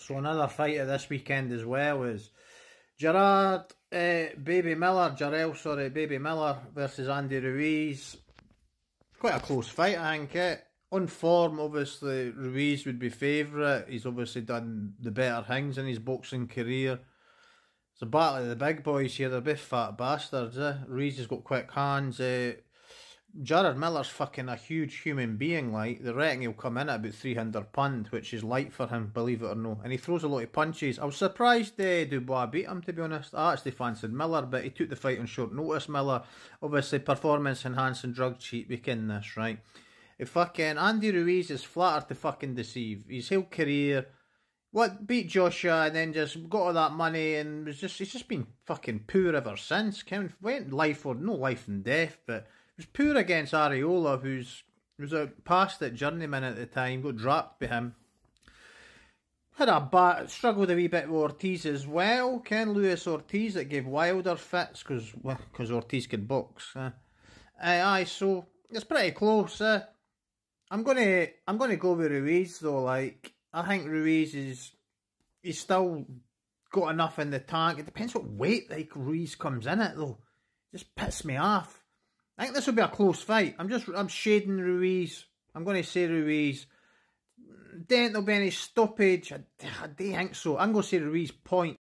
So another fighter this weekend as well is Gerard, uh, eh, Baby Miller, Jarrell, sorry, Baby Miller versus Andy Ruiz. Quite a close fight, I think it. Eh? On form, obviously, Ruiz would be favourite. He's obviously done the better things in his boxing career. It's a battle of the big boys here. They're both fat bastards. Eh? Ruiz has got quick hands. Eh? Jared Miller's fucking a huge human being, like. the reckon he'll come in at about 300 pund, which is light for him, believe it or no. And he throws a lot of punches. I was surprised uh, Dubois beat him, to be honest. I actually fancied Miller, but he took the fight on short notice, Miller. Obviously, performance enhancing drug cheat, we this, right? If fucking Andy Ruiz is flattered to fucking deceive. His whole career what beat Joshua and then just got all that money and was just he's just been fucking poor ever since. Kevin went life or no life and death, but was poor against Areola, who's was a past at journeyman at the time, got dropped by him. Had a struggle with a wee bit with Ortiz as well. Ken Lewis Ortiz that gave Wilder fits because well, cause Ortiz can box. Eh? eh aye, so it's pretty close. Eh? I'm gonna I'm gonna go with Ruiz though, like I think Ruiz is he's still got enough in the tank. It depends what weight like Ruiz comes in at though. just pisses me off. I think this will be a close fight. I'm just I'm shading Ruiz. I'm going to say Ruiz. Then not there'll be any stoppage. I, I do think so. I'm going to say Ruiz point.